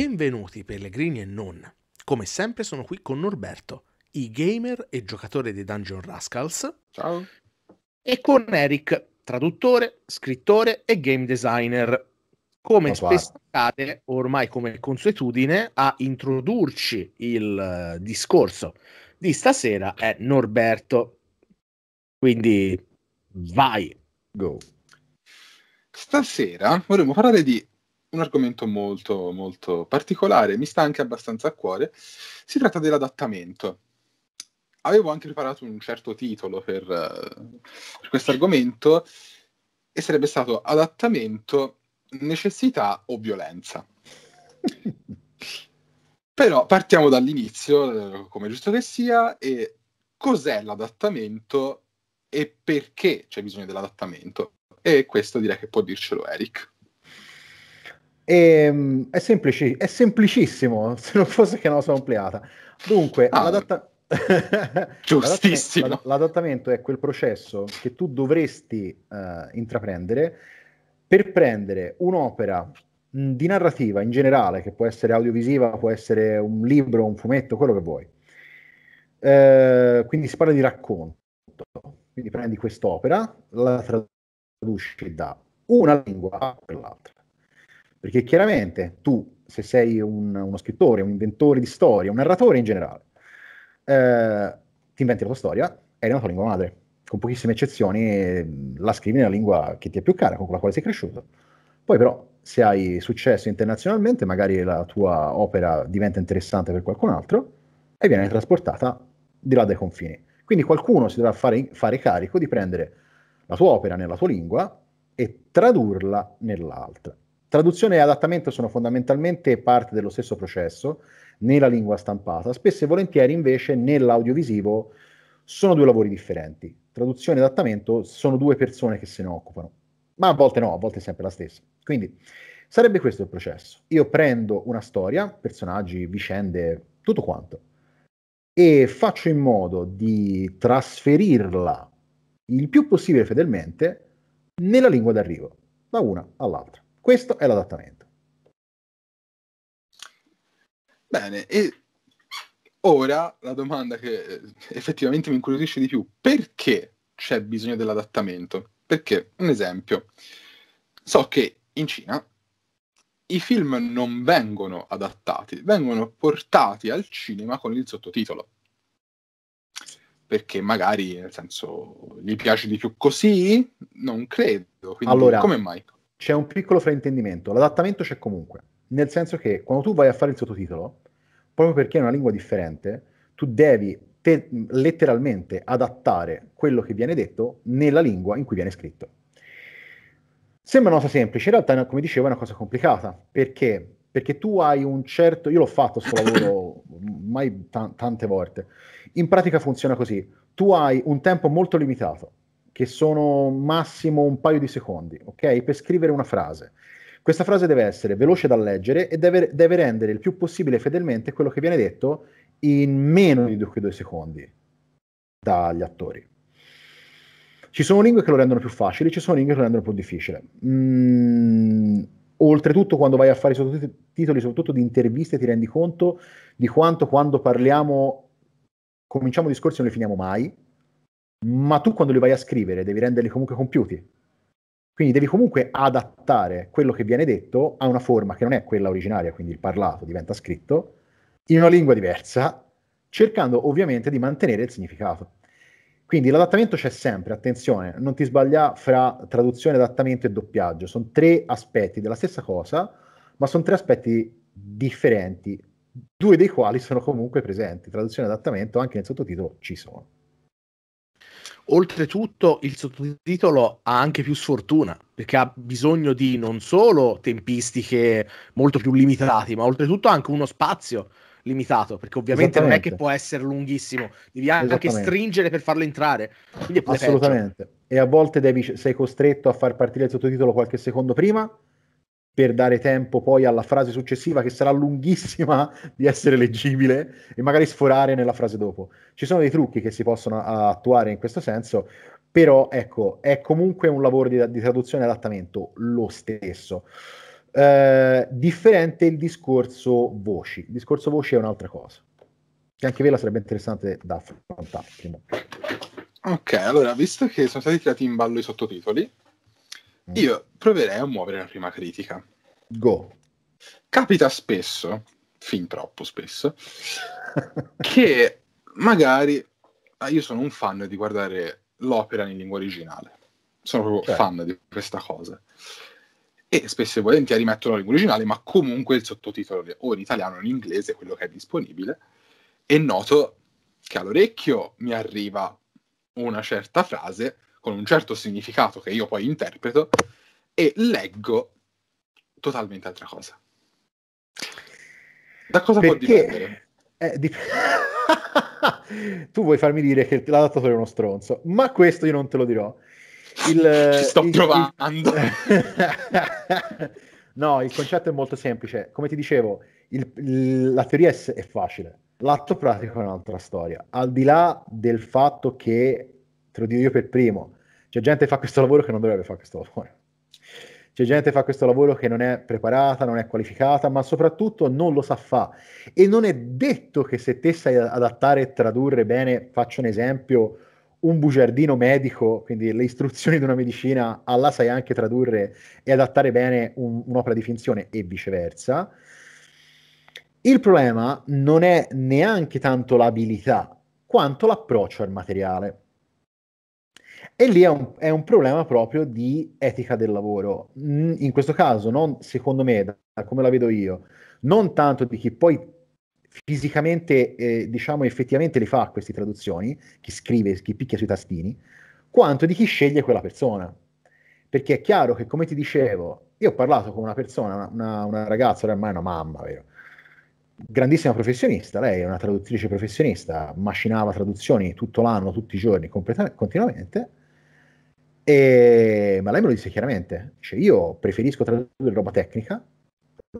Benvenuti pellegrini e non. Come sempre sono qui con Norberto, i gamer e giocatore di Dungeon Rascals. Ciao. E con Eric, traduttore, scrittore e game designer. Come spesso accade, ormai come consuetudine, a introdurci il eh, discorso di stasera è Norberto. Quindi vai. Go. Stasera vorremmo parlare di un argomento molto, molto particolare, mi sta anche abbastanza a cuore. Si tratta dell'adattamento. Avevo anche preparato un certo titolo per, uh, per questo argomento e sarebbe stato adattamento, necessità o violenza. Però partiamo dall'inizio, come giusto che sia, e cos'è l'adattamento e perché c'è bisogno dell'adattamento? E questo direi che può dircelo Eric. E, ehm, è, semplici, è semplicissimo, se non fosse che non una sola ampliata. Dunque, ah, l'adatta... Giustissimo. L'adattamento, l'adattamento è quel processo che tu dovresti uh, intraprendere per prendere un'opera mh, mm, di narrativa in generale, che può essere audiovisiva, può essere un libro, un fumetto, quello che vuoi. Uh, quindi si parla di racconto. Quindi prendi quest'opera, la traduci da una lingua all'altra. Perché chiaramente tu, se sei un, uno scrittore, un inventore di storia, un narratore in generale, eh, ti inventi la tua storia e la tua lingua madre. Con pochissime eccezioni mm, la scrivi nella lingua che ti è più cara, con la quale sei cresciuto. Poi però, se hai successo internazionalmente, magari la tua opera diventa interessante per qualcun altro e viene trasportata di là dai confini. Quindi qualcuno si dovrà fare, fare carico di prendere la tua opera nella tua lingua e tradurla nell'altra. Traduzione e adattamento sono fondamentalmente parte dello stesso processo nella lingua stampata, spesso e volentieri invece nell'audiovisivo sono due lavori differenti. Traduzione e adattamento sono due persone che se ne occupano, ma a volte no, a volte è sempre la stessa. Quindi sarebbe questo il processo. Io prendo una storia, personaggi, vicende, tutto quanto, e faccio in modo di trasferirla il più possibile fedelmente nella lingua d'arrivo, da una all'altra. Questo è l'adattamento. Bene, e ora la domanda che eh, effettivamente mi incuriosisce di più, perché c'è bisogno dell'adattamento? Perché, un esempio, so che in Cina i film non vengono adattati, vengono portati al cinema con il sottotitolo. Perché magari, nel senso, gli piace di più così? Non credo. Quindi, allora, come mai? c'è un piccolo fraintendimento. L'adattamento c'è comunque, nel senso che quando tu vai a fare il sottotitolo, proprio perché è una lingua differente, tu devi te- letteralmente adattare quello che viene detto nella lingua in cui viene scritto. Sembra una cosa semplice, in realtà, come dicevo, è una cosa complicata, perché? Perché tu hai un certo... Io l'ho fatto questo lavoro mai t- tante volte. In pratica funziona così. Tu hai un tempo molto limitato che sono massimo un paio di secondi, ok? Per scrivere una frase. Questa frase deve essere veloce da leggere e deve, deve rendere il più possibile fedelmente quello che viene detto in meno di due, due secondi dagli attori. Ci sono lingue che lo rendono più facile, ci sono lingue che lo rendono più difficile. Mm, oltretutto, quando vai a fare i sottotitoli, soprattutto di interviste, ti rendi conto di quanto quando parliamo, cominciamo discorsi e non li finiamo mai ma tu quando li vai a scrivere devi renderli comunque compiuti. Quindi devi comunque adattare quello che viene detto a una forma che non è quella originaria, quindi il parlato diventa scritto, in una lingua diversa, cercando ovviamente di mantenere il significato. Quindi l'adattamento c'è sempre, attenzione, non ti sbaglia fra traduzione, adattamento e doppiaggio, sono tre aspetti della stessa cosa, ma sono tre aspetti differenti, due dei quali sono comunque presenti, traduzione e adattamento anche nel sottotitolo ci sono. Oltretutto il sottotitolo ha anche più sfortuna, perché ha bisogno di non solo tempistiche molto più limitate, ma oltretutto anche uno spazio limitato, perché ovviamente non è che può essere lunghissimo, devi anche stringere per farlo entrare. Assolutamente. E a volte devi, sei costretto a far partire il sottotitolo qualche secondo prima per dare tempo poi alla frase successiva che sarà lunghissima di essere leggibile e magari sforare nella frase dopo. Ci sono dei trucchi che si possono attuare in questo senso, però ecco, è comunque un lavoro di, di traduzione e adattamento lo stesso. Eh, differente il discorso voci. Il discorso voci è un'altra cosa, che anche quella sarebbe interessante da affrontare. Ok, allora, visto che sono stati tirati in ballo i sottotitoli, Mm. Io proverei a muovere la prima critica. Go. Capita spesso, fin troppo spesso, che magari ah, io sono un fan di guardare l'opera in lingua originale. Sono proprio certo. fan di questa cosa. E spesso e volentieri mettono la lingua originale, ma comunque il sottotitolo o in italiano o in inglese, quello che è disponibile. E noto che all'orecchio mi arriva una certa frase con un certo significato che io poi interpreto e leggo totalmente altra cosa. Da cosa Perché... può dipendere? Eh, dip... tu vuoi farmi dire che l'adattatore è uno stronzo, ma questo io non te lo dirò. Il, Ci sto il, provando. Il... no, il concetto è molto semplice. Come ti dicevo, il, la teoria è, è facile, l'atto pratico è un'altra storia. Al di là del fatto che te lo dico io per primo. C'è gente che fa questo lavoro che non dovrebbe fare questo lavoro. C'è gente che fa questo lavoro che non è preparata, non è qualificata, ma soprattutto non lo sa fare. E non è detto che se te sai adattare e tradurre bene, faccio un esempio, un bugiardino medico, quindi le istruzioni di una medicina, alla sai anche tradurre e adattare bene un, un'opera di finzione e viceversa. Il problema non è neanche tanto l'abilità, quanto l'approccio al materiale. E lì è un, è un, problema proprio di etica del lavoro. In questo caso, non, secondo me, da, come la vedo io, non tanto di chi poi fisicamente, eh, diciamo, effettivamente li fa queste traduzioni, chi scrive, chi picchia sui tastini, quanto di chi sceglie quella persona. Perché è chiaro che, come ti dicevo, io ho parlato con una persona, una, una ragazza, ormai una mamma, vero? grandissima professionista, lei è una traduttrice professionista, macinava traduzioni tutto l'anno, tutti i giorni, completam- continuamente e, ehm, ma lei me lo disse chiaramente, cioè, io preferisco tradurre roba tecnica,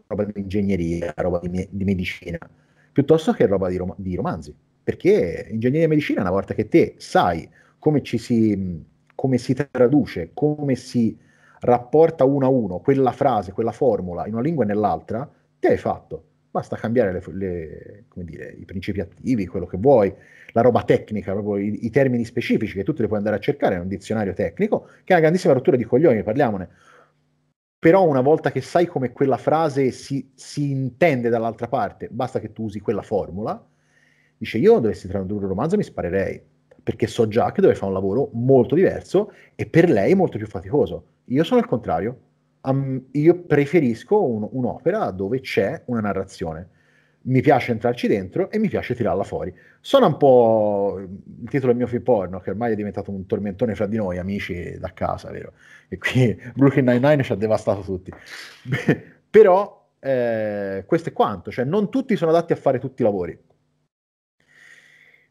roba di ingegneria, roba di, me- di medicina, piuttosto che roba di, rom- di, romanzi, perché ingegneria e medicina una volta che te sai come ci si, come si traduce, come si rapporta uno a uno quella frase, quella formula in una lingua e nell'altra, te hai fatto. Basta cambiare le, le, dire, i principi attivi, quello che vuoi, la roba tecnica, proprio i, i termini specifici che tu te li puoi andare a cercare in un dizionario tecnico, che è una grandissima rottura di coglioni, parliamone però una volta che sai come quella frase si, si, intende dall'altra parte, basta che tu usi quella formula, dice io dovessi tradurre un romanzo mi sparerei, perché so già che dove fare un lavoro molto diverso e per lei molto più faticoso. Io sono il contrario, um, io preferisco un, un'opera dove c'è una narrazione. Mi piace entrarci dentro e mi piace tirarla fuori. Sono un po' il titolo del mio film porno, che ormai è diventato un tormentone fra di noi, amici da casa, vero? E qui Brooklyn Nine-Nine ci ha devastato tutti. Però eh, questo è quanto, cioè non tutti sono adatti a fare tutti i lavori.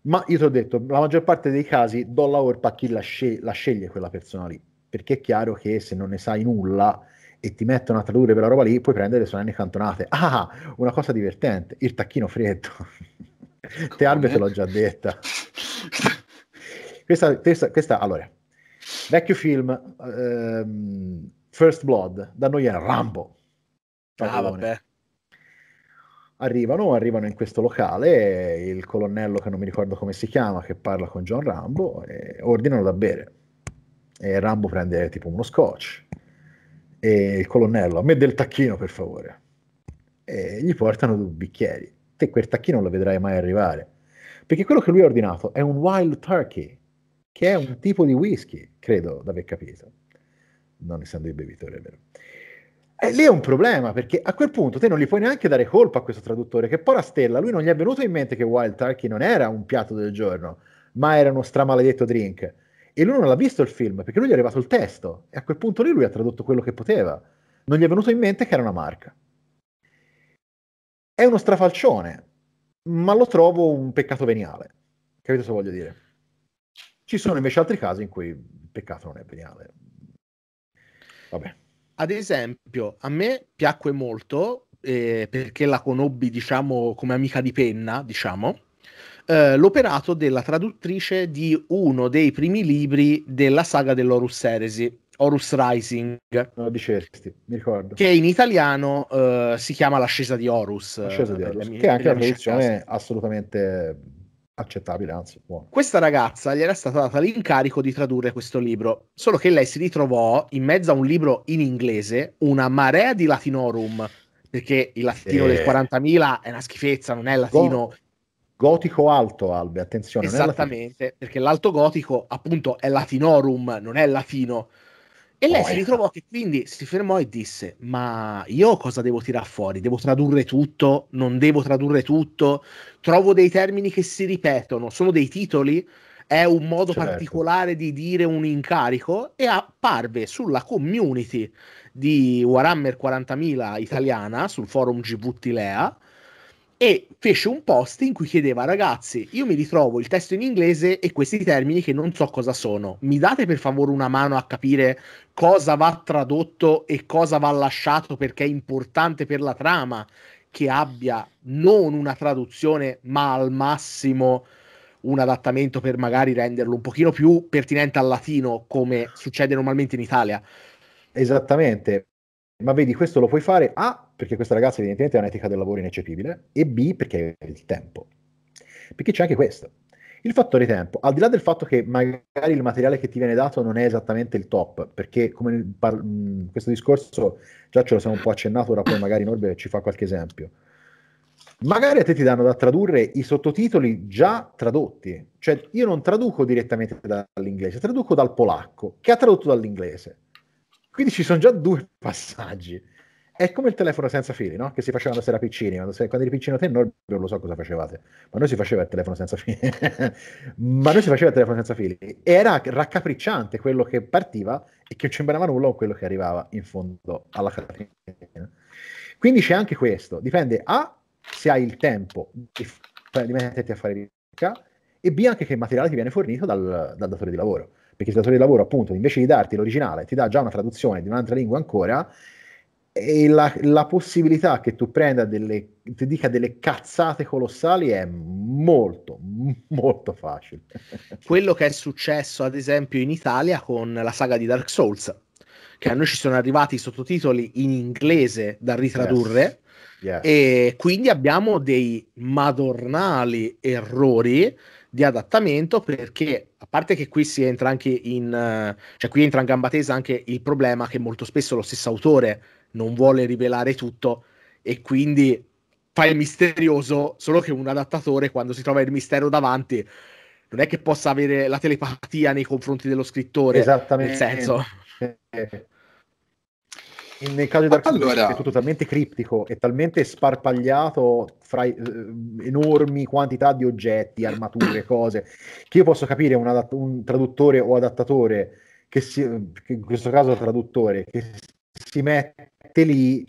Ma io ti ho detto, la maggior parte dei casi do lavoro a chi la, sceglie quella persona lì, perché è chiaro che se non ne sai nulla e ti mettono a tradurre quella roba lì, puoi prendere le sonne cantonate. Ah, ah, ah una cosa divertente, il tacchino freddo. te Albe te l'ho già detta. questa, questa, questa, allora, vecchio film, ehm, First Blood, da noi è Rambo. Ah, vabbè. Arrivano, arrivano in questo locale, il colonnello che non mi ricordo come si chiama, che parla con John Rambo, ordinano da bere. E Rambo prende tipo uno scotch e il colonnello, a me del tacchino per favore. E gli portano due bicchieri. Te quel tacchino non lo vedrai mai arrivare. Perché quello che lui ha ordinato è un wild turkey, che è un tipo di whisky, credo di aver capito. Non essendo il bevitore, vero? E lì è un problema, perché a quel punto te non gli puoi neanche dare colpa a questo traduttore, che poi la stella, lui non gli è venuto in mente che wild turkey non era un piatto del giorno, ma era uno stramaledetto drink e lui non l'ha visto il film perché lui gli è arrivato il testo e a quel punto lì lui ha tradotto quello che poteva. Non gli è venuto in mente che era una marca. È uno strafalcione, ma lo trovo un peccato veniale. Capite cosa voglio dire? Ci sono invece altri casi in cui il peccato non è veniale. Vabbè. Ad esempio, a me piacque molto eh, perché la conobbi, diciamo, come amica di penna, diciamo eh, l'operato della traduttrice di uno dei primi libri della saga dell'Horus Eresi, Horus Rising. Lo dicesti, mi ricordo. Che in italiano eh, si chiama L'ascesa di Horus. L'ascesa di eh, Horus, mie, che è anche una traduzione assolutamente accettabile, anzi buona. Questa ragazza gli era stata data l'incarico di tradurre questo libro, solo che lei si ritrovò in mezzo a un libro in inglese, una marea di latinorum, perché il latino eh. del 40.000 è una schifezza, non è latino... Go gotico alto, Albe, attenzione. Esattamente, perché l'alto gotico appunto è latinorum, non è latino. E lei oh, si ritrovò che quindi si fermò e disse: Ma io cosa devo tirare fuori? Devo tradurre tutto? Non devo tradurre tutto? Trovo dei termini che si ripetono, sono dei titoli? È un modo certo. particolare di dire un incarico? E apparve sulla community di Warhammer 40.000 italiana, sul forum GV Tilea, e fece un post in cui chiedeva ragazzi io mi ritrovo il testo in inglese e questi termini che non so cosa sono mi date per favore una mano a capire cosa va tradotto e cosa va lasciato perché è importante per la trama che abbia non una traduzione ma al massimo un adattamento per magari renderlo un pochino più pertinente al latino come succede normalmente in Italia esattamente ma vedi, questo lo puoi fare A, perché questa ragazza evidentemente ha un'etica del lavoro ineccepibile, e B, perché hai il tempo. Perché c'è anche questo. Il fattore tempo, al di là del fatto che magari il materiale che ti viene dato non è esattamente il top, perché come par- mh, questo discorso già ce lo siamo un po' accennato, ora poi magari Norbert ci fa qualche esempio. Magari a te ti danno da tradurre i sottotitoli già tradotti, cioè io non traduco direttamente dall'inglese, traduco dal polacco che ha tradotto dall'inglese quindi ci sono già due passaggi. È come il telefono senza fili, no? Che si faceva quando si era piccini. Quando, sei, quando eri piccino te non lo so cosa facevate, ma noi si faceva il telefono senza fili. ma noi si faceva il telefono senza fili. Era raccapricciante quello che partiva e che non c'embrava nulla o quello che arrivava in fondo alla catena. Quindi c'è anche questo. Dipende A, se hai il tempo di, f- di metterti a fare ricerca, e B, anche che il materiale ti viene fornito dal, dal datore di lavoro perché il datore di lavoro appunto invece di darti l'originale ti dà già una traduzione di un'altra lingua ancora e la, la possibilità che tu prenda delle, ti dica delle cazzate colossali è molto, molto facile. Quello che è successo ad esempio in Italia con la saga di Dark Souls, che a noi ci sono arrivati i sottotitoli in inglese da ritradurre. Yes. Yes. E quindi abbiamo dei madornali errori di adattamento perché a parte che qui si entra anche in cioè qui entra in gamba tesa anche il problema che molto spesso lo stesso autore non vuole rivelare tutto e quindi fa il misterioso solo che un adattatore quando si trova il mistero davanti non è che possa avere la telepatia nei confronti dello scrittore esattamente nel senso eh, nel caso di Dark Souls allora... è tutto talmente criptico e talmente sparpagliato fra eh, enormi quantità di oggetti, armature, cose, che io posso capire un, adat- un traduttore o adattatore, che, si, che in questo caso traduttore, che si mette lì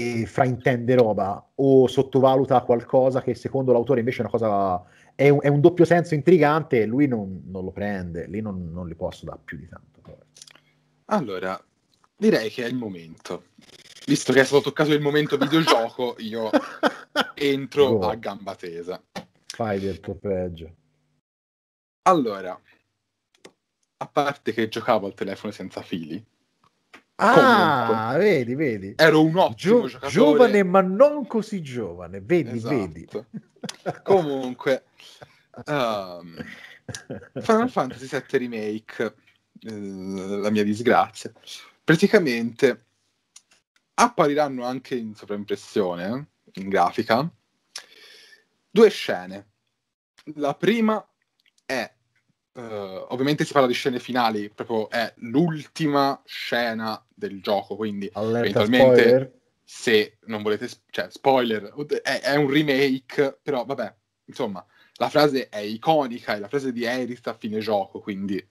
e fraintende roba o sottovaluta qualcosa che secondo l'autore invece è una cosa è un, è un doppio senso intrigante e lui non, non, lo prende, lì non, non li posso dare più di tanto. Allora, direi che è il momento. Visto che è stato toccato il momento videogioco, io entro oh. a gamba tesa. Fai del tuo peggio. Allora, a parte che giocavo al telefono senza fili. Ah, comunque, vedi, vedi. Ero un ottimo Gio- giocatore. Giovane, ma non così giovane. Vedi, esatto. vedi. comunque, um, Final Fantasy VII Remake, eh, la mia disgrazia praticamente appariranno anche in sovraimpressione, in grafica, due scene. La prima è, eh, ovviamente si parla di scene finali, proprio è l'ultima scena del gioco, quindi Allerta eventualmente spoiler. se non volete, cioè spoiler, è, è, un remake, però vabbè, insomma, la frase è iconica, è la frase di Eris a fine gioco, quindi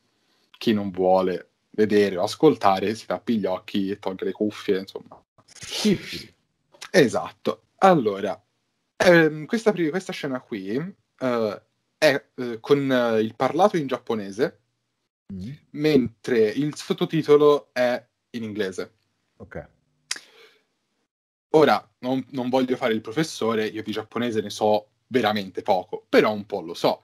chi non vuole vedere o ascoltare, si tappi gli occhi e toglie le cuffie, insomma. esatto. Allora, ehm, questa, questa, scena qui eh, è eh, con eh, il parlato in giapponese, mm. mentre il sottotitolo è in inglese. Ok. Ora, non, non, voglio fare il professore, io di giapponese ne so veramente poco, però un po' lo so.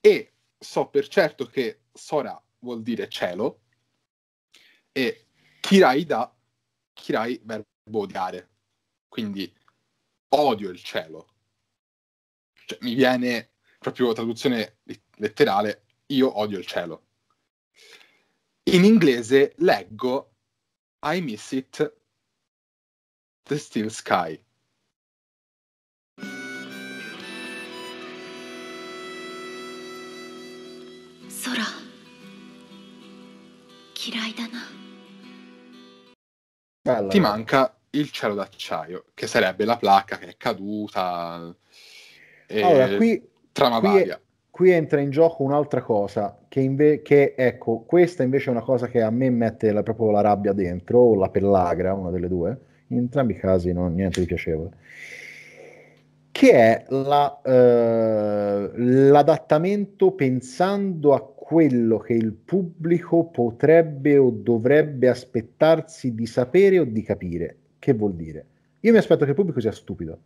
E so per certo che Sora vuol dire cielo, e Kirai da Kirai verbo odiare. Quindi odio il cielo. Cioè, mi viene proprio traduzione letterale, io odio il cielo. In inglese leggo I miss it, the still sky. Sora, 嫌いだな。Bella. Ti manca il cielo d'acciaio, che sarebbe la placca che è caduta. E allora, qui, qui, è, qui, entra in gioco un'altra cosa, che, inve- che ecco, questa invece è una cosa che a me mette la, proprio la rabbia dentro, o la pellagra, una delle due. In entrambi i casi non, niente di piacevole. Che è la, eh, l'adattamento pensando a quello che il pubblico potrebbe o dovrebbe aspettarsi di sapere o di capire. Che vuol dire? Io mi aspetto che il pubblico sia stupido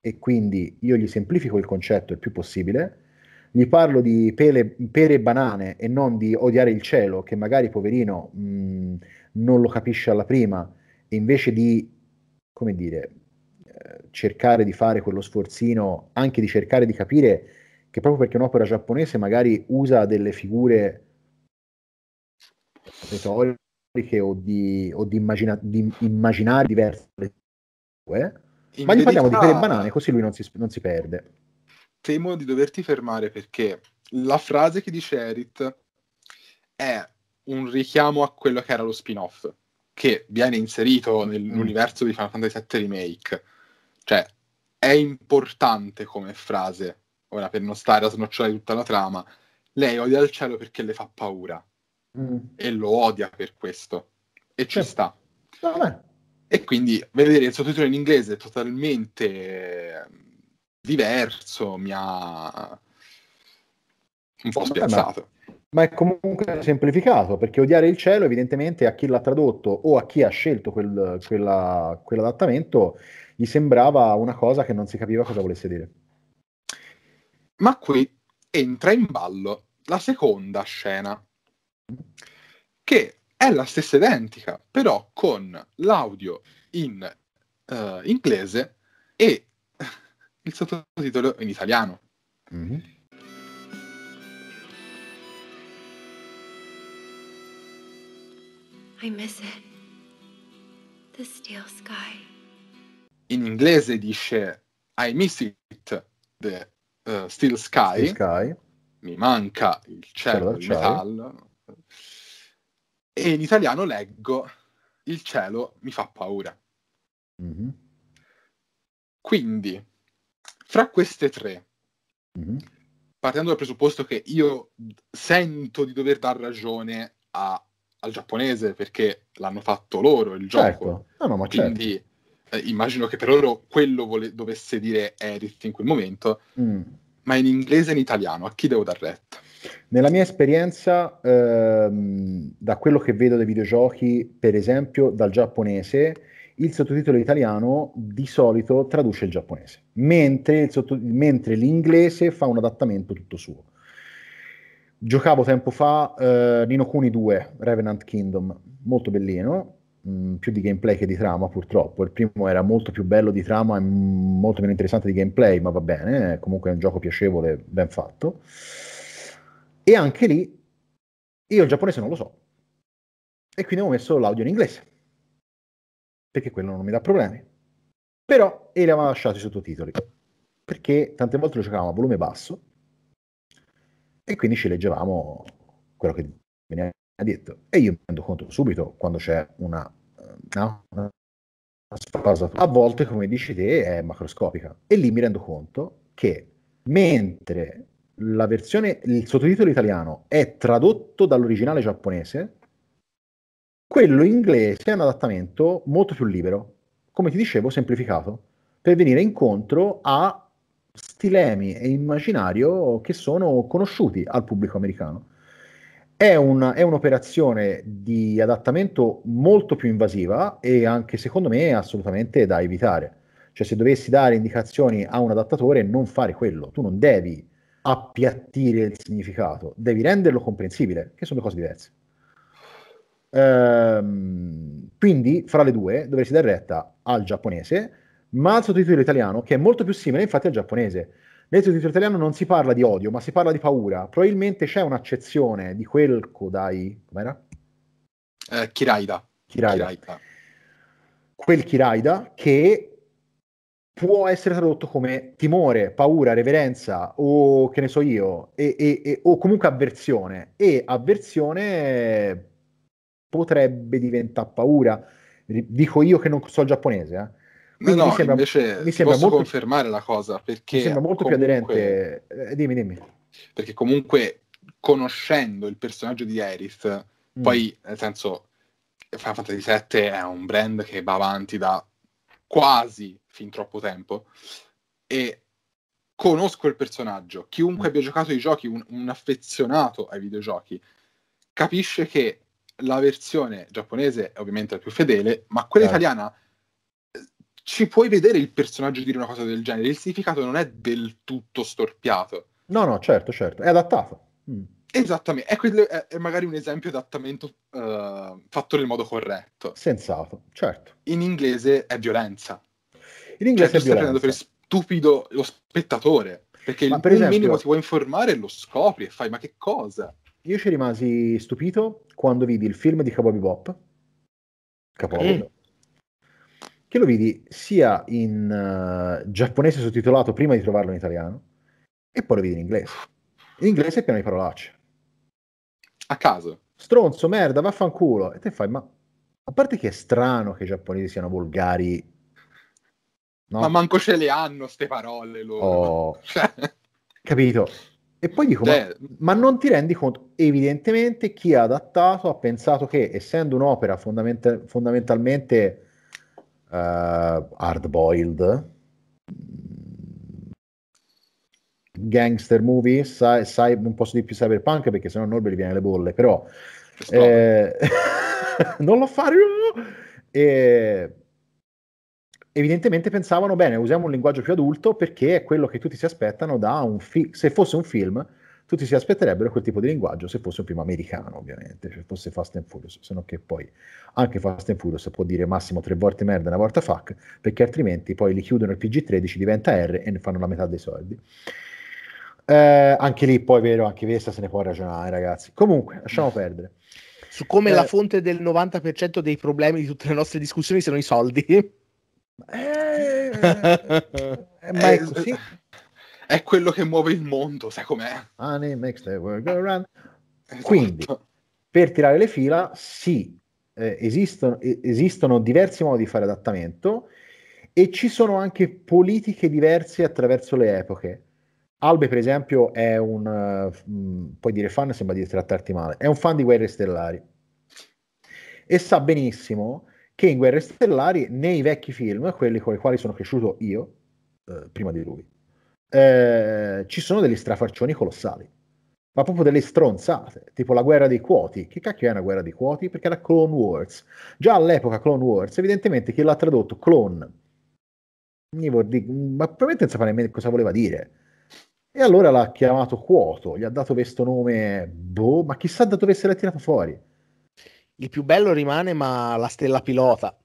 e quindi io gli semplifico il concetto il più possibile, gli parlo di pele, pere e banane e non di odiare il cielo, che magari poverino mh, mm, non lo capisce alla prima, e invece di, come dire, eh, cercare di fare quello sforzino, anche di cercare di capire, che proprio perché un'opera giapponese magari usa delle figure retoriche o di, o di, immagina, di immaginari diverse dalle sue, ma gli parliamo di quelle banane così lui non si, non si perde. Temo di doverti fermare perché la frase che dice Erit è un richiamo a quello che era lo spin-off che viene inserito mm. nell'universo di Final Fantasy VII Remake. Cioè, è importante come frase ora per non stare a snocciolare tutta la trama, lei odia il cielo perché le fa paura mm. e lo odia per questo e ci eh. sta. Vabbè. E quindi vedere il sottotitolo in inglese totalmente ehm, diverso mi ha un po' spiazzato. ma è comunque semplificato perché odiare il cielo, evidentemente, a chi l'ha tradotto o a chi ha scelto quel, quella, quell'adattamento gli sembrava una cosa che non si capiva cosa volesse dire. Ma qui entra in ballo la seconda scena, che è la stessa identica, però con l'audio in uh, inglese e il sottotitolo in italiano. Mm-hmm. I miss it. The steel sky. In inglese dice I miss it, the uh, eh, Steel Sky. Steel Sky. Mi manca il cielo, cielo di metallo. E in italiano leggo Il cielo mi fa paura. Mm-hmm. Quindi, fra queste tre, mm-hmm. partendo dal presupposto che io sento di dover dar ragione a, al giapponese perché l'hanno fatto loro il gioco, certo. no, no, quindi certo eh, immagino che per loro quello vole- dovesse dire Edith in quel momento, mm. ma in inglese e in italiano, a chi devo dar retta? Nella mia esperienza, ehm, da quello che vedo dei videogiochi, per esempio dal giapponese, il sottotitolo italiano di solito traduce il giapponese, mentre, il sotto- mentre l'inglese fa un adattamento tutto suo. Giocavo tempo fa eh, Nino Kuni 2, Revenant Kingdom, molto bellino, più di gameplay che di trama, purtroppo. Il primo era molto più bello di trama e molto meno interessante di gameplay, ma va bene, eh, comunque è un gioco piacevole, ben fatto. E anche lì io il giapponese non lo so. E quindi ho messo l'audio in inglese. Perché quello non mi dà problemi. Però e li aveva lasciati i sottotitoli. Perché tante volte lo giocavamo a volume basso e quindi ci leggevamo quello che veniva ha detto, e io mi rendo conto subito quando c'è una, eh, no, una spasatura. A volte, come dici te, è macroscopica. E lì mi rendo conto che mentre la versione, il sottotitolo italiano è tradotto dall'originale giapponese, quello inglese è un adattamento molto più libero, come ti dicevo, semplificato, per venire incontro a stilemi e immaginario che sono conosciuti al pubblico americano. È, un, è, un'operazione di adattamento molto più invasiva e anche secondo me assolutamente da evitare. Cioè se dovessi dare indicazioni a un adattatore non fare quello, tu non devi appiattire il significato, devi renderlo comprensibile, che sono due cose diverse. Ehm, quindi fra le due dovresti dare retta al giapponese, ma al sottotitolo italiano che è molto più simile infatti al giapponese nel titolo italiano certo non si parla di odio, ma si parla di paura. Probabilmente c'è un'accezione di quel Kodai. Com'era? Eh, Kiraida. Kiraida. Kiraida. Quel Kiraida che può essere tradotto come timore, paura, reverenza o che ne so io, e, e, e, o comunque avversione. E avversione potrebbe diventare paura. Dico io che non so il giapponese, eh quindi no, mi sembra, invece mi sembra molto, confermare la cosa perché mi sembra molto comunque, più aderente. Eh, dimmi, dimmi. Perché comunque conoscendo il personaggio di Aerith, mm. poi nel senso Final Fantasy VII è un brand che va avanti da quasi fin troppo tempo e conosco il personaggio. Chiunque mm. abbia giocato ai giochi, un, un, affezionato ai videogiochi, capisce che la versione giapponese è ovviamente la più fedele, ma quella eh. italiana ci puoi vedere il personaggio dire una cosa del genere, il significato non è del tutto storpiato. No, no, certo, certo, è adattato. Mm. Esattamente, è, quello, è, è, magari un esempio di adattamento uh, fatto nel modo corretto. Sensato, certo. In inglese è violenza. In inglese cioè, è violenza. prendendo per stupido lo spettatore, perché ma il, per esempio, minimo ti vuoi informare e lo scopri e fai ma che cosa? Io ci rimasi stupito quando vidi il film di Cowboy Bebop. Capo, eh. Mm che lo vidi sia in uh, giapponese sottotitolato prima di trovarlo in italiano, e poi lo vidi in inglese. In inglese è pieno di parolacce. A caso. Stronzo, merda, vaffanculo. E te fai, ma a parte che è strano che i giapponesi siano volgari No. Ma manco ce le hanno queste parole loro. Oh. Cioè. Capito? E poi dico, ma, ma, non ti rendi conto? Evidentemente chi ha adattato ha pensato che, essendo un'opera fondament- fondamentalmente eh, hard boiled, gangster movie, sai, sai, non posso dire più cyberpunk perché sennò Norbert viene le bolle, però eh, non lo fare e, evidentemente pensavano bene, usiamo un linguaggio più adulto perché è quello che tutti si aspettano da un film, se fosse un film tutti si aspetterebbero quel tipo di linguaggio se fosse un film americano, ovviamente, se cioè fosse Fast and Furious, se no che poi anche Fast and Furious può dire massimo tre volte merda e una volta fuck, perché altrimenti poi li chiudono il PG13, diventa R e ne fanno la metà dei soldi. Eh, anche lì poi è vero, anche Vesta se ne può ragionare, ragazzi. Comunque, lasciamo perdere. Su come eh, la fonte del 90% dei problemi di tutte le nostre discussioni sono i soldi. Eh, eh, eh ma è eh, così è quello che muove il mondo, sai com'è? Money makes the world go eh, round. Esatto. Quindi, per tirare le fila, sì, eh, esistono, esistono diversi modi di fare adattamento e ci sono anche politiche diverse attraverso le epoche. Albe, per esempio, è un uh, puoi dire fan, sembra di trattarti male. È un fan di Guerre Stellari e sa benissimo che in Guerre Stellari, nei vecchi film, quelli con i quali sono cresciuto io, eh, prima di lui, eh, ci sono degli strafarcioni colossali, ma proprio delle stronzate, tipo la guerra dei quoti. Che cacchio è una guerra dei quoti? Perché era Clone Wars. Già all'epoca Clone Wars, evidentemente chi l'ha tradotto clone, ma probabilmente non sapeva nemmeno cosa voleva dire. E allora l'ha chiamato Quoto, gli ha dato questo nome, boh, ma chissà da dove se l'ha tirato fuori. Il più bello rimane ma la stella pilota,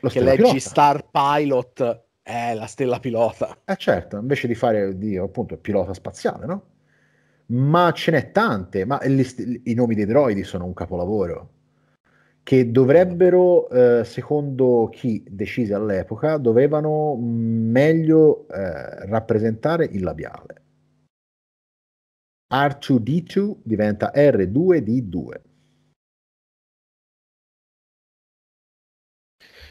Lo che stella leggi pilota. Star Pilot è la stella pilota. Eh certo, invece di fare di, appunto pilota spaziale, no? Ma ce n'è tante, ma st- i nomi dei droidi sono un capolavoro che dovrebbero, eh, secondo chi decise all'epoca, dovevano mm, meglio eh, rappresentare il labiale. R2D2 diventa R2D2.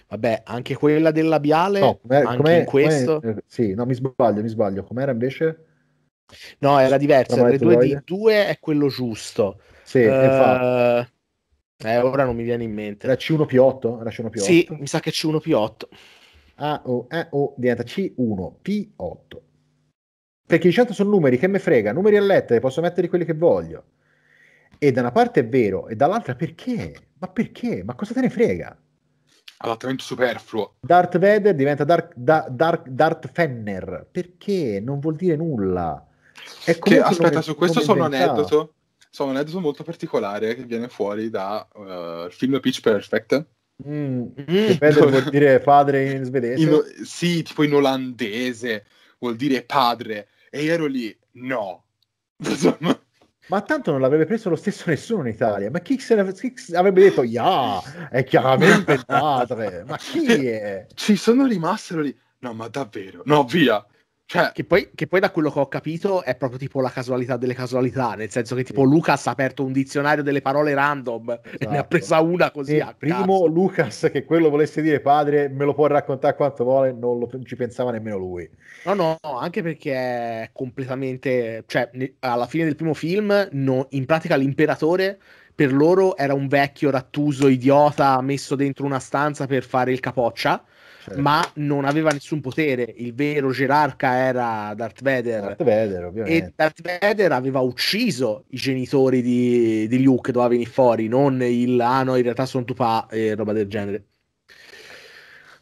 Vabbè, anche quella del labiale, no, anche in questo. Eh, sì, no, mi sbaglio, mi sbaglio. Com'era invece? No, era diversa. No, R2D2 è quello giusto. Sì, uh, eh, ora non mi viene in mente. Era C1 più 8? Era C1 più 8? Sì, mi sa che C1 più 8. Ah, oh, eh, oh, diventa C1 P8. Perché diciamo sono numeri, che me frega, numeri a lettere, posso mettere quelli che voglio. E da una parte è vero, e dall'altra perché? Ma perché? Ma cosa te ne frega? adattamento superfluo. Darth Vader diventa Dark, da, Dark, Darth Fenner, perché non vuol dire nulla. È che, aspetta, su questo sono un aneddoto, sono un aneddoto molto particolare che viene fuori dal eh, uh, film Pitch Perfect. Mm, mm. che Vader vuol dire padre in svedese? In, sì, tipo in olandese vuol dire padre. E io ero lì, no. Insomma, ma tanto non l'avrebbe preso lo stesso nessuno in Italia. Ma chi, chi avrebbe detto, yeah, è chiaramente il padre. Ma chi cioè, è? Ci sono rimassero lì. No, ma davvero? No, via. Cioè, che, poi, che, poi, da quello che ho capito è proprio tipo la casualità delle casualità, nel senso che tipo sì. Lucas ha aperto un dizionario delle parole random esatto. e ne ha esatto. presa una così. E a primo cazzo. Lucas che quello volesse dire padre me lo può raccontare quanto vuole, non, lo, non ci pensava nemmeno lui. No, no, no, anche perché è completamente, cioè ne, alla fine del primo film no, in pratica l'imperatore per loro era un vecchio rattuso idiota messo dentro una stanza per fare il capoccia Certo. ma non aveva nessun potere. Il vero gerarca era Darth Vader. Darth Vader ovviamente. e Darth Vader aveva ucciso i genitori di, di Luke, doveva venire fuori, non il ah no, in realtà sono tuo pa e roba del genere.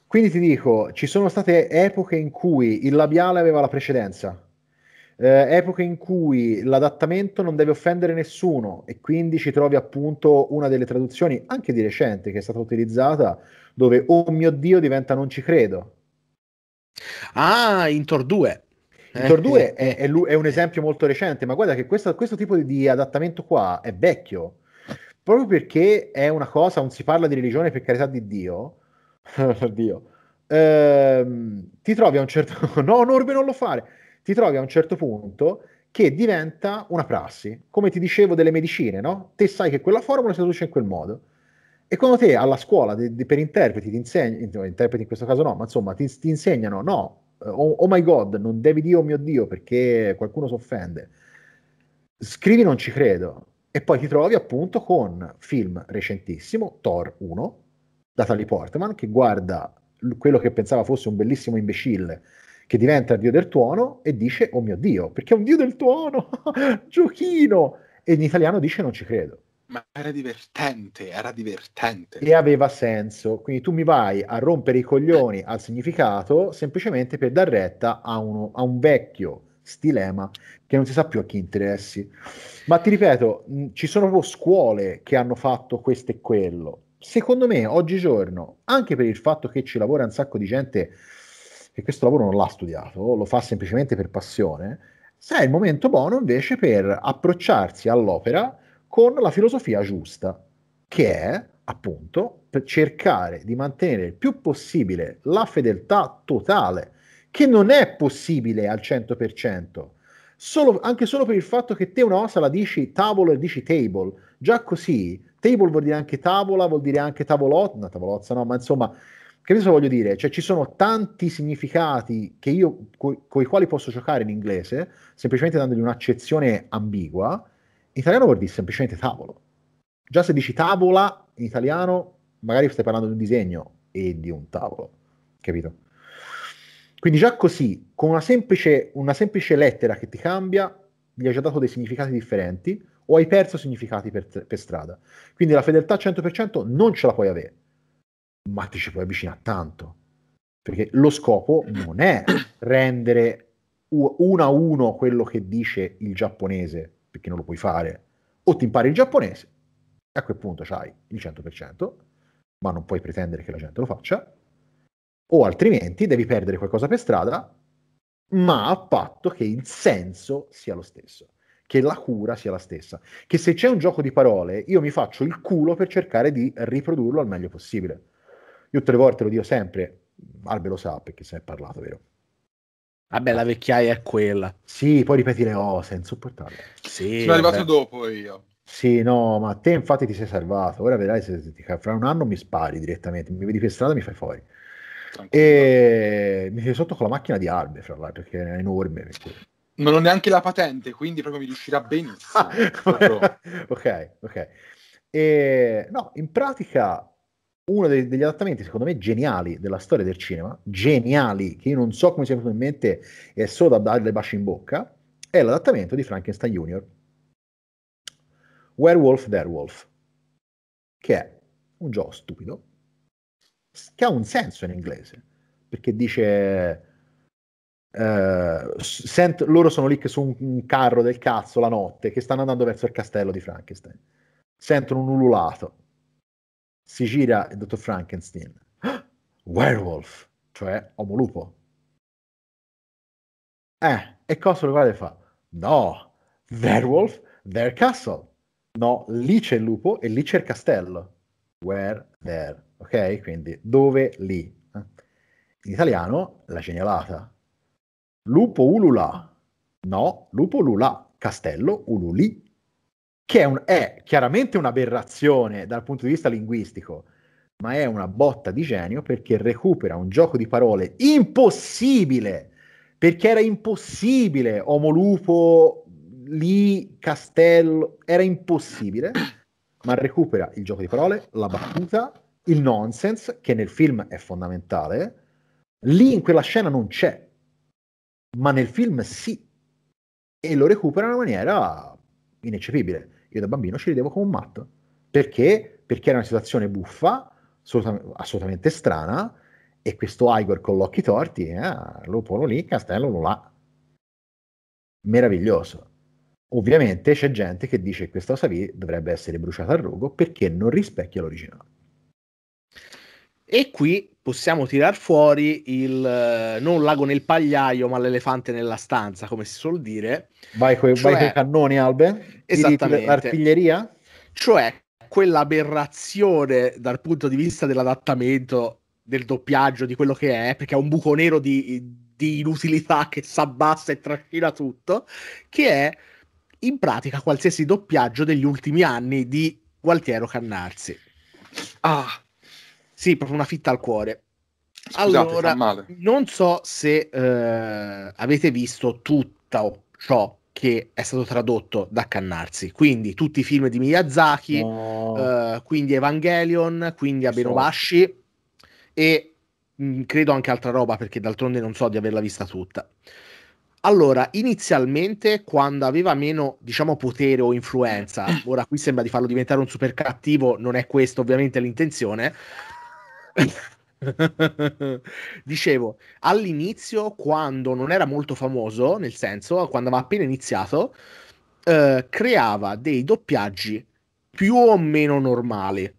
Quindi ti dico, ci sono state epoche in cui il labiale aveva la precedenza eh, epoche in cui l'adattamento non deve offendere nessuno e quindi ci trovi appunto una delle traduzioni anche di recente che è stata utilizzata dove oh mio dio diventa non ci credo. Ah, Intor 2. Intor 2 eh. è, è, è, un esempio molto recente, ma guarda che questo, questo tipo di, adattamento qua è vecchio, proprio perché è una cosa, non si parla di religione per carità di Dio, Dio. Ehm, ti trovi a un certo punto, no, Norbe non lo fare ti trovi a un certo punto che diventa una prassi, come ti dicevo delle medicine, no? Te sai che quella formula si traduce in quel modo. E quando te alla scuola di, di, per interpreti ti insegnano, interpreti in questo caso no, ma insomma ti, ti insegnano no, eh, oh, oh, my god, non devi dire oh mio dio perché qualcuno si offende, scrivi non ci credo. E poi ti trovi appunto con film recentissimo, Thor 1, da Tali Portman, che guarda quello che pensava fosse un bellissimo imbecille che diventa il dio del tuono e dice, oh mio Dio, perché è un dio del tuono, giochino! E in italiano dice, non ci credo. Ma era divertente, era divertente. E aveva senso. Quindi tu mi vai a rompere i coglioni al significato semplicemente per dar retta a, uno, a un vecchio stilema che non si sa più a chi interessi. Ma ti ripeto, ci sono proprio scuole che hanno fatto questo e quello. Secondo me, oggigiorno, anche per il fatto che ci lavora un sacco di gente che questo lavoro non l'ha studiato, lo fa semplicemente per passione, se il momento buono invece per approcciarsi all'opera con la filosofia giusta, che è appunto per cercare di mantenere il più possibile la fedeltà totale, che non è possibile al 100%, solo, anche solo per il fatto che te una cosa la dici tavolo e dici table, già così, table vuol dire anche tavola, vuol dire anche tavolozza, no, tavolozza no, ma insomma che cosa voglio dire? Cioè ci sono tanti significati che io, co- con i quali posso giocare in inglese, semplicemente dandogli un'accezione ambigua, in italiano vuol dire semplicemente tavolo. Già se dici tavola in italiano, magari stai parlando di un disegno e di un tavolo, capito? Quindi già così, con una semplice, una semplice lettera che ti cambia, gli hai già dato dei significati differenti o hai perso significati per, per strada. Quindi la fedeltà al 100% non ce la puoi avere ma ti ci puoi avvicinare tanto. Perché lo scopo non è rendere uno a uno quello che dice il giapponese, perché non lo puoi fare. O ti impari il giapponese, e a quel punto c'hai il 100%, ma non puoi pretendere che la gente lo faccia, o altrimenti devi perdere qualcosa per strada, ma a patto che il senso sia lo stesso, che la cura sia la stessa, che se c'è un gioco di parole io mi faccio il culo per cercare di riprodurlo al meglio possibile. Io tutte le volte lo dico sempre, Albe lo sa perché se ne è parlato, vero? Vabbè, la vecchiaia è quella. Sì, poi ripeti le cose, insopportabile. Sì, Sono arrivato dopo io. Sì, no, ma te infatti ti sei salvato. Ora vedrai se, se ti, fra un anno mi spari direttamente, mi vedi per strada e mi fai fuori. Tranquillo. E mi sei sotto con la macchina di Albe, fra l'altro, che è enorme. Non ho neanche la patente, quindi proprio mi riuscirà benissimo. ok, ok. E, no, in pratica uno dei, degli adattamenti, secondo me, geniali della storia del cinema, geniali, che io non so come sia venuto in mente, è solo da darle baci in bocca, è l'adattamento di Frankenstein Junior. Werewolf Derewolf, che è un gioco stupido, che ha un senso in inglese, perché dice... Uh, sent- loro sono lì che su un, un carro del cazzo la notte che stanno andando verso il castello di Frankenstein sentono un ululato si gira il dottor Frankenstein. Werewolf, cioè uomo lupo Eh, e cosa lo guarda e fa? No, werewolf, their castle. No, lì c'è il lupo e lì c'è il castello. Where, there. Ok? Quindi dove, lì. In italiano, la genialata. Lupo ulula. No, lupo lula. Castello ululì che è, un, è chiaramente un'aberrazione dal punto di vista linguistico, ma è una botta di genio perché recupera un gioco di parole impossibile, perché era impossibile lupo, lì, castello, era impossibile, ma recupera il gioco di parole, la battuta, il nonsense, che nel film è fondamentale, lì in quella scena non c'è, ma nel film sì, e lo recupera in una maniera ineccepibile. Io da bambino ci ridevo come un matto. Perché? Perché era una situazione buffa, assolutamente, assolutamente strana, e questo Igor con gli occhi torti, eh, lo polo lì, Castello lo là. Meraviglioso. Ovviamente c'è gente che dice che questa cosa lì dovrebbe essere bruciata al rogo perché non rispecchia l'originale. E qui possiamo tirar fuori il non l'ago nel pagliaio, ma l'elefante nella stanza, come si suol dire. Vai con cioè, i cannoni, Albe? Esattamente. L'artiglieria? Cioè, quell'aberrazione dal punto di vista dell'adattamento, del doppiaggio, di quello che è, perché è un buco nero di, di inutilità che s'abbassa e trascina tutto, che è in pratica qualsiasi doppiaggio degli ultimi anni di Gualtiero Cannarsi. Ah, sì, proprio una fitta al cuore. Scusate, allora, non so se eh, avete visto tutto ciò che è stato tradotto da Cannarsi, quindi tutti i film di Miyazaki, no. eh, quindi Evangelion, quindi Abenobashi so. e mh, mm, credo anche altra roba perché d'altronde non so di averla vista tutta. Allora, inizialmente quando aveva meno, diciamo, potere o influenza, ora qui sembra di farlo diventare un super cattivo, non è questo ovviamente l'intenzione, Dicevo, all'inizio, quando non era molto famoso, nel senso, quando aveva appena iniziato, eh, creava dei doppiaggi più o meno normali.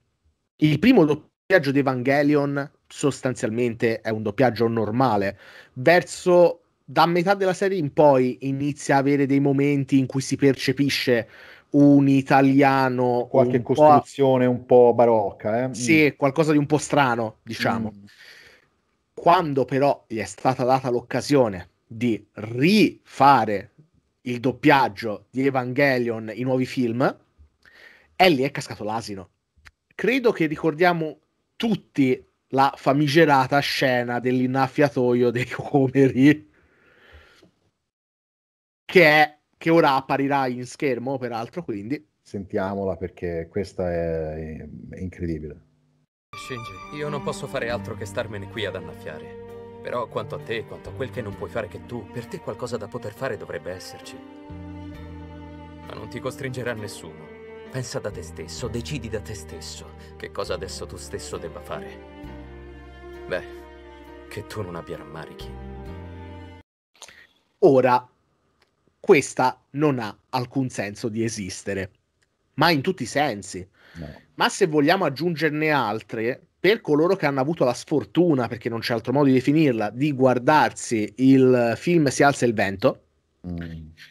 Il primo doppiaggio di Evangelion sostanzialmente è un doppiaggio normale. Verso da metà della serie in poi inizia a avere dei momenti in cui si percepisce un italiano qualche un costruzione po'... un po' barocca eh? sì, mm. qualcosa di un po' strano diciamo mm. quando però gli è stata data l'occasione di rifare il doppiaggio di Evangelion i nuovi film e lì è cascato l'asino credo che ricordiamo tutti la famigerata scena dell'innaffiatoio dei comeri che è che ora apparirà in schermo, peraltro, quindi... Sentiamola perché questa è, incredibile. Shinji, io non posso fare altro che starmene qui ad annaffiare. Però quanto a te, quanto a quel che non puoi fare che tu, per te qualcosa da poter fare dovrebbe esserci. Ma non ti costringerà nessuno. Pensa da te stesso, decidi da te stesso che cosa adesso tu stesso debba fare. Beh, che tu non abbia rammarichi. Ora, questa non ha alcun senso di esistere, ma in tutti i sensi. No. Ma se vogliamo aggiungerne altre, per coloro che hanno avuto la sfortuna, perché non c'è altro modo di definirla, di guardarsi il film Si alza il vento, mm.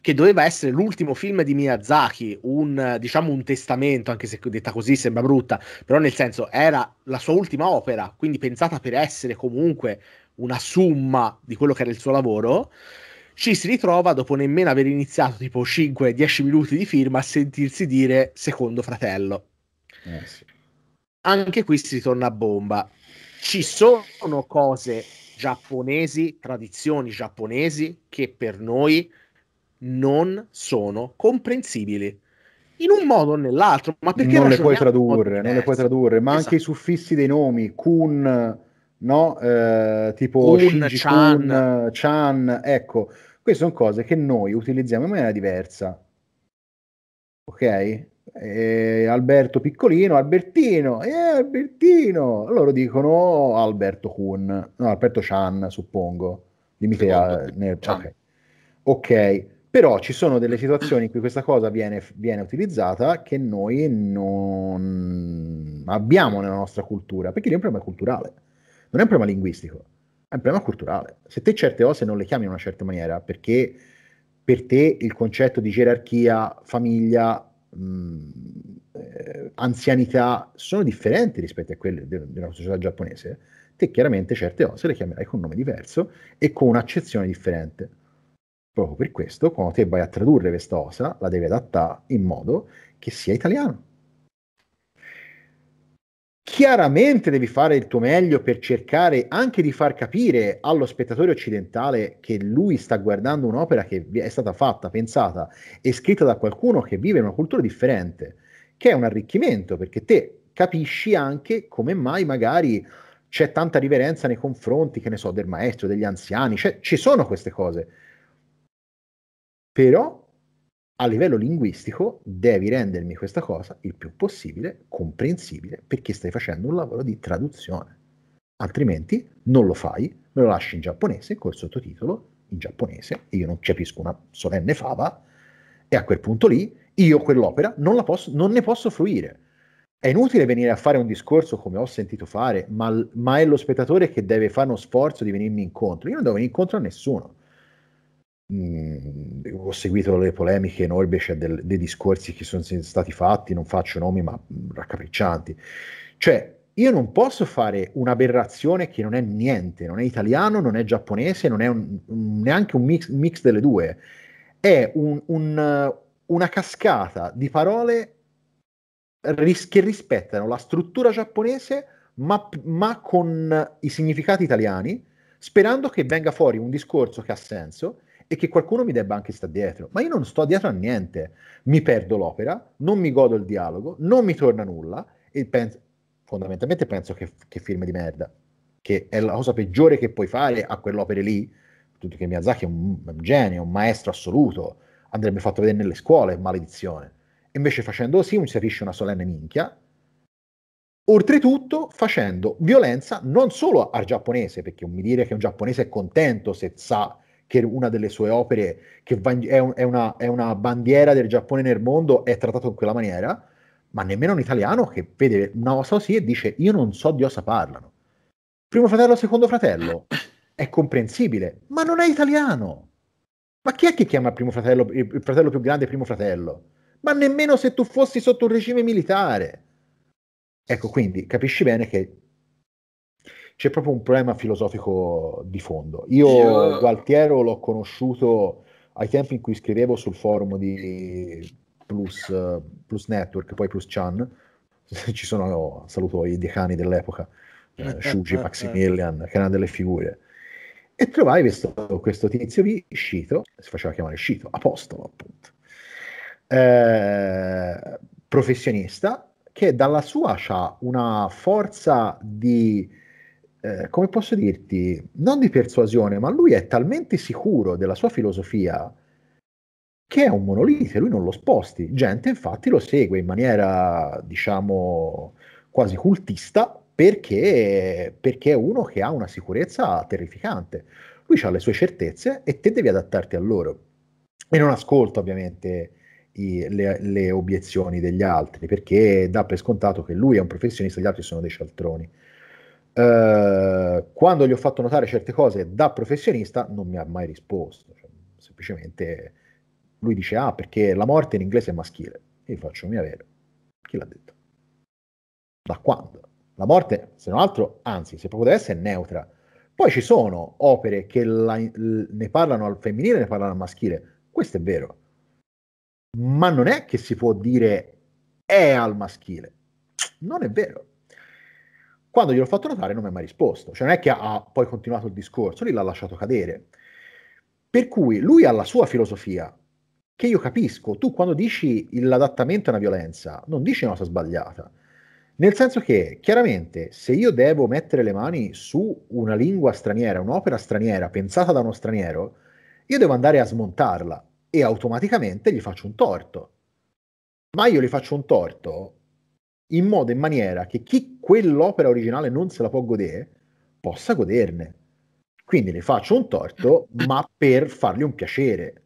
che doveva essere l'ultimo film di Miyazaki, un, diciamo un testamento, anche se detta così sembra brutta, però nel senso era la sua ultima opera, quindi pensata per essere comunque una somma di quello che era il suo lavoro, ci si ritrova dopo nemmeno aver iniziato tipo 5-10 minuti di firma a sentirsi dire secondo fratello. Eh sì. Anche qui si ritorna a bomba. Ci sono cose giapponesi, tradizioni giapponesi che per noi non sono comprensibili in un modo o nell'altro, ma perché non le puoi tradurre, non le puoi tradurre, ma esatto. anche i esatto. suffissi dei nomi, kun no? Eh, tipo Un, Chan. Chan, ecco, queste sono cose che noi utilizziamo in maniera diversa. Ok? E eh, Alberto piccolino, Albertino, eh, Albertino. Loro dicono Alberto Kun, no, Alberto Chan, suppongo. Dimitea, eh, nel... okay. ok, però ci sono delle situazioni in cui questa cosa viene, viene utilizzata che noi non abbiamo nella nostra cultura, perché lì è un problema culturale non è un problema linguistico, è un problema culturale. Se te certe cose non le chiami in una certa maniera, perché per te il concetto di gerarchia, famiglia, mh, mm, eh, anzianità sono differenti rispetto a quelle de- della società giapponese, te chiaramente certe cose le chiamerai con un nome diverso e con un'accezione differente. Proprio per questo, quando te vai a tradurre questa cosa, la devi adattare in modo che sia italiano chiaramente devi fare il tuo meglio per cercare anche di far capire allo spettatore occidentale che lui sta guardando un'opera che è stata fatta, pensata e scritta da qualcuno che vive in una cultura differente, che è un arricchimento perché te capisci anche come mai magari c'è tanta riverenza nei confronti, che ne so, del maestro, degli anziani, cioè ci sono queste cose. Però a livello linguistico devi rendermi questa cosa il più possibile comprensibile perché stai facendo un lavoro di traduzione. Altrimenti non lo fai, me lo lasci in giapponese col sottotitolo in giapponese e io non capisco una solenne fava e a quel punto lì io quell'opera non, posso, non ne posso fruire. È inutile venire a fare un discorso come ho sentito fare, ma, ma è lo spettatore che deve fare uno sforzo di venirmi incontro. Io non devo venire incontro a nessuno mh, mhmm, ho seguito le polemiche enormi, cioè del, dei discorsi che sono stati fatti, non faccio nomi ma mhmm, raccapriccianti. Cioè, io non posso fare un'aberrazione che non è niente, non è italiano, non è giapponese, non è un, un, neanche un mix, mix, delle due. È un, una cascata di parole ris- che rispettano la struttura giapponese, ma, ma con i significati italiani, sperando che venga fuori un discorso che ha senso e che qualcuno mi debba anche stare dietro. Ma io non sto dietro a niente, mi perdo l'opera, non mi godo il dialogo, non mi torna nulla e penso, fondamentalmente penso che, che film di merda, che è la cosa peggiore che puoi fare a quell'opera lì, tutto che Miyazaki è un, un genio, un maestro assoluto, andrebbe fatto vedere nelle scuole, maledizione. Invece facendo così mi si capisce una solenne minchia, Oltretutto facendo violenza non solo al giapponese, perché mi dire che un giapponese è contento se sa che una delle sue opere, che va, è, un, è, una, è, una, bandiera del Giappone nel mondo, è trattato in quella maniera, ma nemmeno un italiano che vede una cosa così e dice io non so di cosa parlano. Primo fratello, secondo fratello, è comprensibile, ma non è italiano. Ma chi è che chiama il primo fratello, il fratello più grande primo fratello? Ma nemmeno se tu fossi sotto un regime militare. Ecco, quindi capisci bene che c'è proprio un problema filosofico di fondo. Io, Io... Gualtiero l'ho conosciuto ai tempi in cui scrivevo sul forum di Plus, uh, Plus Network, poi Plus Chan, ci sono, no, saluto i decani dell'epoca, eh, Shuji, Maximilian, che erano delle figure. E trovai questo, questo tizio lì, Scito, si faceva chiamare Scito, apostolo appunto, eh, professionista, che dalla sua ha una forza di eh, come posso dirti, non di persuasione, ma lui è talmente sicuro della sua filosofia che è un monolite, lui non lo sposti. Gente infatti lo segue in maniera, diciamo, quasi cultista perché, perché è uno che ha una sicurezza terrificante. Lui ha le sue certezze e te devi adattarti a loro. E non ascolta ovviamente i, le, le obiezioni degli altri perché dà per scontato che lui è un professionista, gli altri sono dei cialtroni eh, quando gli ho fatto notare certe cose da professionista non mi ha mai risposto, cioè, semplicemente lui dice ah perché la morte in inglese è maschile, io faccio mia vero, chi l'ha detto? Da quando? La morte, se non altro, anzi, se proprio deve essere, neutra. Poi ci sono opere che la, ne parlano al femminile, ne parlano al maschile, questo è vero, ma non è che si può dire è al maschile, non è vero quando gliel'ho fatto notare non mi ha mai risposto, cioè non è che ha, poi continuato il discorso, lì l'ha lasciato cadere. Per cui lui ha la sua filosofia, che io capisco, tu quando dici l'adattamento è una violenza, non dici una cosa sbagliata, nel senso che chiaramente se io devo mettere le mani su una lingua straniera, un'opera straniera pensata da uno straniero, io devo andare a smontarla e automaticamente gli faccio un torto. Ma io gli faccio un torto in modo e maniera che chi quell'opera originale non se la può godere possa goderne. Quindi le faccio un torto, ma per fargli un piacere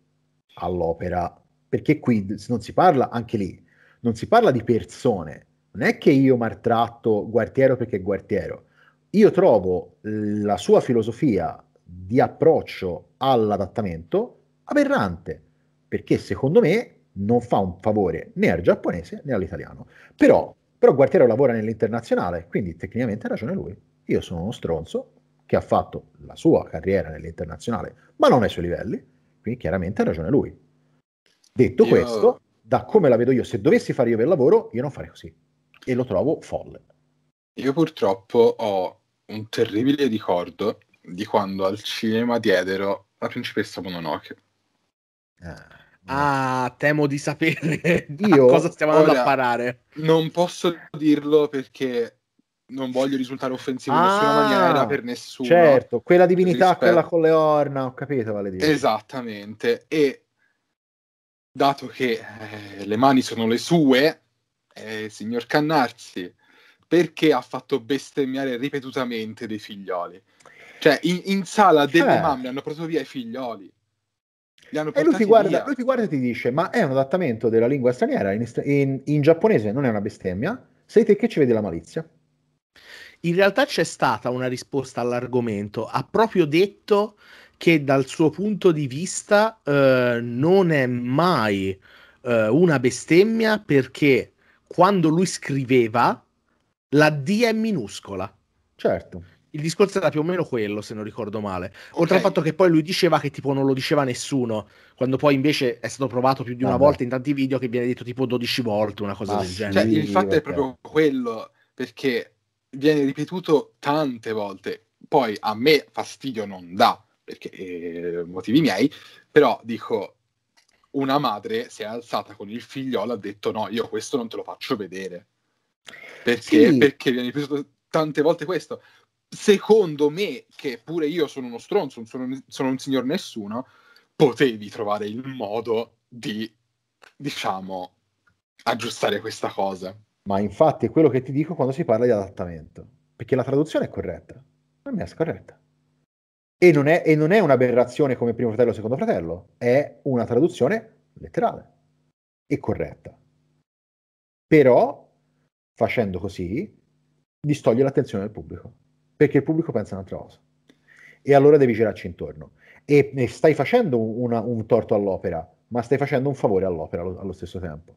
all'opera, perché qui non si parla anche lì, non si parla di persone. Non è che io maltratto Guartiero perché è Guartiero. Io trovo la sua filosofia di approccio all'adattamento aberrante, perché secondo me non fa un favore né al giapponese né all'italiano. Però però Guartiero lavora nell'internazionale, quindi tecnicamente ha ragione lui. Io sono uno stronzo che ha fatto la sua carriera nell'internazionale, ma non ai suoi livelli, quindi chiaramente ha ragione lui. Detto io... questo, da come la vedo io, se dovessi fare io per lavoro, io non farei così. E lo trovo folle. Io purtroppo ho un terribile ricordo di quando al cinema diedero la principessa Mononoke. Ah Ah, temo di sapere Io, cosa stiamo andando ora, a parare. Non posso dirlo perché non voglio risultare offensivo ah, in nessuna ah, maniera per nessuno. Certo, quella divinità, rispetto... quella con le orna, ho capito, vale dire. Esattamente, e dato che eh, le mani sono le sue, eh, signor Cannarsi, perché ha fatto bestemmiare ripetutamente dei figlioli? Cioè, in, in sala delle eh. mamme hanno portato via i figlioli e lui ti, guarda, lui ti, guarda, e ti dice: Ma è un adattamento della lingua straniera in, in, in giapponese, non è una bestemmia. Sei te che ci vedi la malizia. In realtà c'è stata una risposta all'argomento. Ha proprio detto che dal suo punto di vista eh, non è mai eh, una bestemmia perché quando lui scriveva la D è minuscola. Certo il discorso era più o meno quello, se non ricordo male. Oltre al fatto che poi lui diceva che tipo non lo diceva nessuno, quando poi invece è stato provato più di una ah, volta in tanti video che viene detto tipo 12 volte, una cosa ah, del genere. Cioè, il fatto è proprio quello, perché viene ripetuto tante volte. Poi a me fastidio non dà, perché eh, motivi miei, però dico una madre si è alzata con il figliolo ha detto no, io questo non te lo faccio vedere. Perché, sì. perché viene ripetuto tante volte questo secondo me, che pure io sono uno stronzo, sono, sono un signor nessuno, potevi trovare il modo di, diciamo, aggiustare questa cosa. Ma infatti è quello che ti dico quando si parla di adattamento, perché la traduzione è corretta, ma me è scorretta. E non è, e non è un'aberrazione come primo fratello o secondo fratello, è una traduzione letterale e corretta. Però, facendo così, distoglie l'attenzione del pubblico perché il pubblico pensa un'altra cosa. E allora devi girarci intorno. E, e stai facendo una, un torto all'opera, ma stai facendo un favore all'opera allo, allo stesso tempo.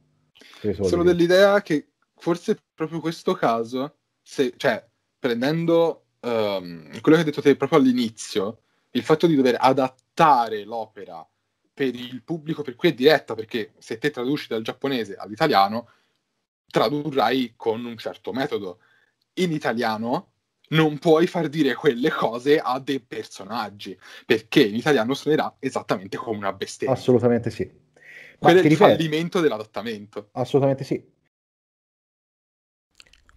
Sono dell'idea che forse proprio questo caso, se, cioè, prendendo um, quello che hai detto te proprio all'inizio, il fatto di dover adattare l'opera per il pubblico per cui è diretta, perché se te traduci dal giapponese all'italiano, tradurrai con un certo metodo. In italiano non puoi far dire quelle cose a dei personaggi, perché in italiano suonerà esattamente come una bestemmia. Assolutamente sì. Quello è il ripeto. fallimento dell'adattamento. Assolutamente sì.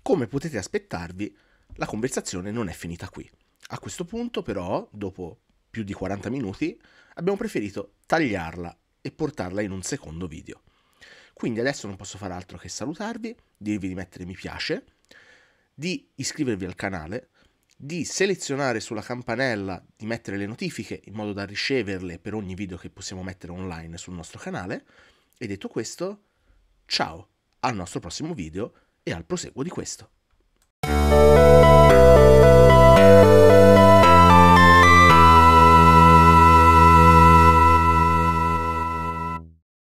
Come potete aspettarvi, la conversazione non è finita qui. A questo punto, però, dopo più di 40 minuti, abbiamo preferito tagliarla e portarla in un secondo video. Quindi adesso non posso fare altro che salutarvi, dirvi di mettere mi piace, di iscrivervi al canale, di selezionare sulla campanella di mettere le notifiche in modo da riceverle per ogni video che possiamo mettere online sul nostro canale. E detto questo, ciao al nostro prossimo video e al proseguo di questo.